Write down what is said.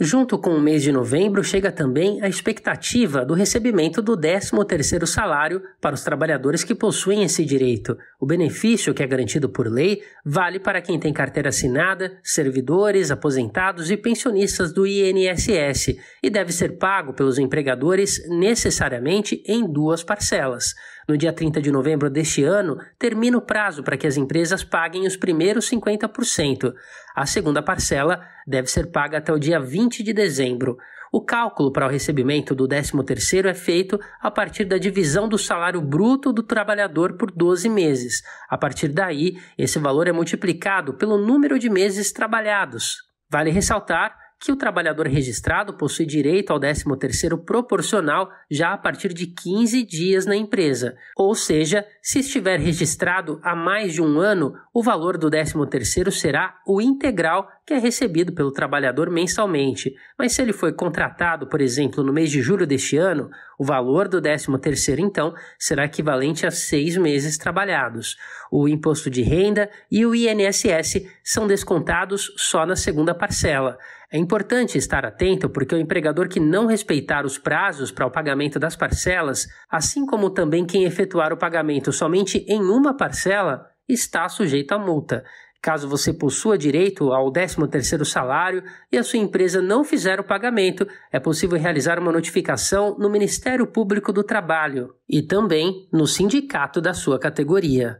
Junto com o mês de novembro chega também a expectativa do recebimento do 13º salário para os trabalhadores que possuem esse direito. O benefício que é garantido por lei vale para quem tem carteira assinada, servidores, aposentados e pensionistas do INSS e deve ser pago pelos empregadores necessariamente em duas parcelas. No dia 30 de novembro deste ano, termina o prazo para que as empresas paguem os primeiros 50%. A segunda parcela deve ser paga até o dia 20 de dezembro. O cálculo para o recebimento do 13º é feito a partir da divisão do salário bruto do trabalhador por 12 meses. A partir daí, esse valor é multiplicado pelo número de meses trabalhados. Vale ressaltar que o trabalhador registrado possui direito ao 13º proporcional já a partir de 15 dias na empresa, ou seja, se estiver registrado há mais de um ano, o valor do 13º será o integral que é recebido pelo trabalhador mensalmente. Mas se ele foi contratado, por exemplo, no mês de julho deste ano, o valor do 13º então será equivalente a seis meses trabalhados. O imposto de renda e o INSS são descontados só na segunda parcela. É Importante estar atento porque o empregador que não respeitar os prazos para o pagamento das parcelas, assim como também quem efetuar o pagamento somente em uma parcela, está sujeito à multa. Caso você possua direito ao 13º salário e a sua empresa não fizer o pagamento, é possível realizar uma notificação no Ministério Público do Trabalho e também no sindicato da sua categoria.